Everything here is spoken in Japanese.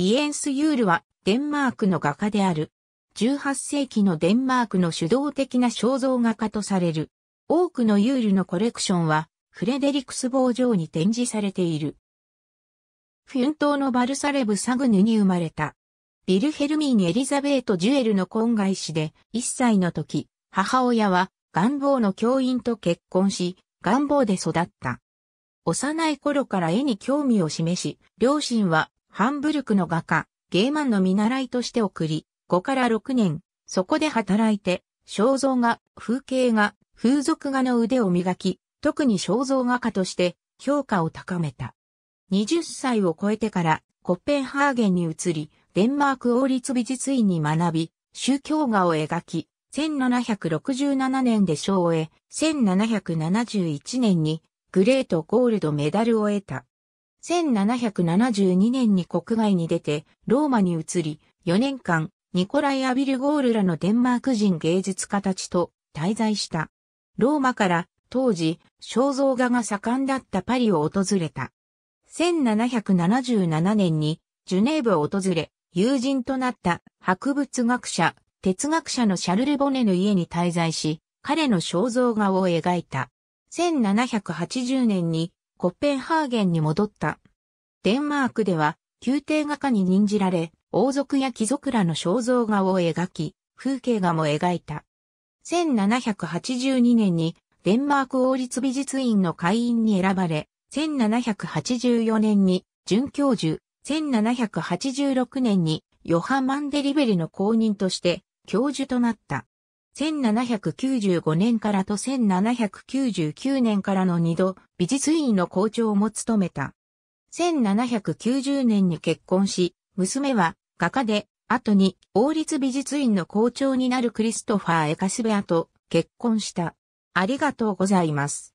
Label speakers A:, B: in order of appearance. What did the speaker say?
A: イエンス・ユールはデンマークの画家である。18世紀のデンマークの主導的な肖像画家とされる。多くのユールのコレクションはフレデリクス坊城に展示されている。フュン島のバルサレブ・サグヌに生まれた。ビルヘルミーン・エリザベート・ジュエルの婚外子で1歳の時、母親は願望の教員と結婚し、願望で育った。幼い頃から絵に興味を示し、両親はハンブルクの画家、ゲーマンの見習いとして送り、5から6年、そこで働いて、肖像画、風景画、風俗画の腕を磨き、特に肖像画家として評価を高めた。20歳を超えてからコッペンハーゲンに移り、デンマーク王立美術院に学び、宗教画を描き、1767年で賞を得、1771年にグレートゴールドメダルを得た。1772年に国外に出て、ローマに移り、4年間、ニコライ・アビルゴールらのデンマーク人芸術家たちと滞在した。ローマから当時肖像画が盛んだったパリを訪れた。1777年にジュネーブを訪れ、友人となった博物学者、哲学者のシャルル・ボネの家に滞在し、彼の肖像画を描いた。1780年にコッペンハーゲンに戻った。デンマークでは、宮廷画家に任じられ、王族や貴族らの肖像画を描き、風景画も描いた。1782年にデンマーク王立美術院の会員に選ばれ、1784年に准教授、1786年にヨハマン・デリベリの公認として教授となった。1795年からと1799年からの2度、美術院の校長も務めた。1790年に結婚し、娘は画家で、後に王立美術院の校長になるクリストファー・エカスベアと結婚した。ありがとうございます。